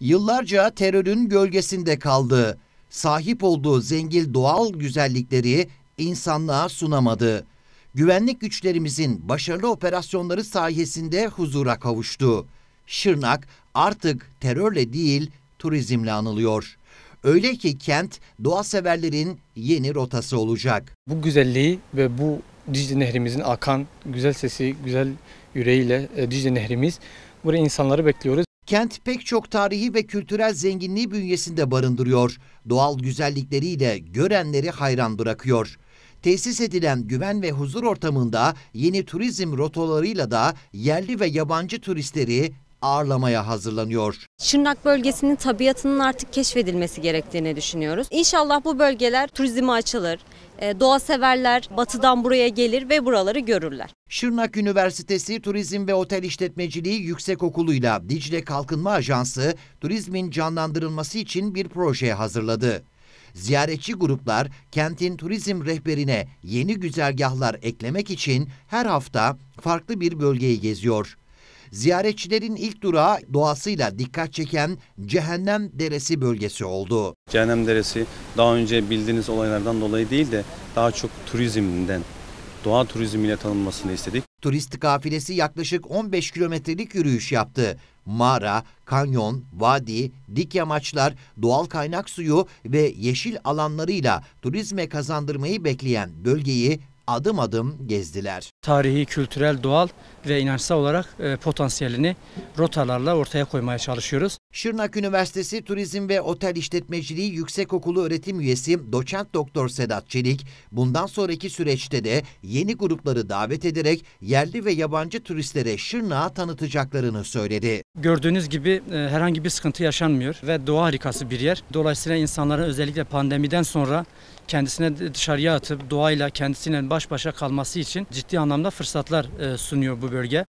Yıllarca terörün gölgesinde kaldı. Sahip olduğu zengin doğal güzellikleri insanlığa sunamadı. Güvenlik güçlerimizin başarılı operasyonları sayesinde huzura kavuştu. Şırnak artık terörle değil turizmle anılıyor. Öyle ki kent doğa severlerin yeni rotası olacak. Bu güzelliği ve bu Dicle Nehrimizin akan güzel sesi, güzel yüreğiyle e, Dicle Nehrimiz buraya insanları bekliyoruz. Kent pek çok tarihi ve kültürel zenginliği bünyesinde barındırıyor. Doğal güzellikleriyle görenleri hayran bırakıyor. Tesis edilen güven ve huzur ortamında yeni turizm rotalarıyla da yerli ve yabancı turistleri ağırlamaya hazırlanıyor. Şırnak bölgesinin tabiatının artık keşfedilmesi gerektiğini düşünüyoruz. İnşallah bu bölgeler turizme açılır. E, doğa severler batıdan buraya gelir ve buraları görürler. Şırnak Üniversitesi Turizm ve Otel İşletmeciliği Yüksekokulu ile Dicle Kalkınma Ajansı turizmin canlandırılması için bir proje hazırladı. Ziyaretçi gruplar kentin turizm rehberine yeni güzergahlar eklemek için her hafta farklı bir bölgeyi geziyor ziyaretçilerin ilk durağı doğasıyla dikkat çeken Cehennem Deresi bölgesi oldu. Cehennem Deresi daha önce bildiğiniz olaylardan dolayı değil de daha çok turizmden doğa turizmiyle tanınmasını istedik. Turist kafilesi yaklaşık 15 kilometrelik yürüyüş yaptı. Mağara, kanyon, vadi, dik yamaçlar, doğal kaynak suyu ve yeşil alanlarıyla turizme kazandırmayı bekleyen bölgeyi adım adım gezdiler. Tarihi, kültürel, doğal ve inançsal olarak e, potansiyelini rotalarla ortaya koymaya çalışıyoruz. Şırnak Üniversitesi Turizm ve Otel İşletmeciliği Yüksekokulu öğretim üyesi doçent doktor Sedat Çelik, bundan sonraki süreçte de yeni grupları davet ederek yerli ve yabancı turistlere Şırnak'ı tanıtacaklarını söyledi. Gördüğünüz gibi e, herhangi bir sıkıntı yaşanmıyor ve doğa harikası bir yer. Dolayısıyla insanların özellikle pandemiden sonra kendisine dışarıya atıp doğayla kendisinin baş başa kalması için ciddi anlamda fırsatlar e, sunuyor bu bölge.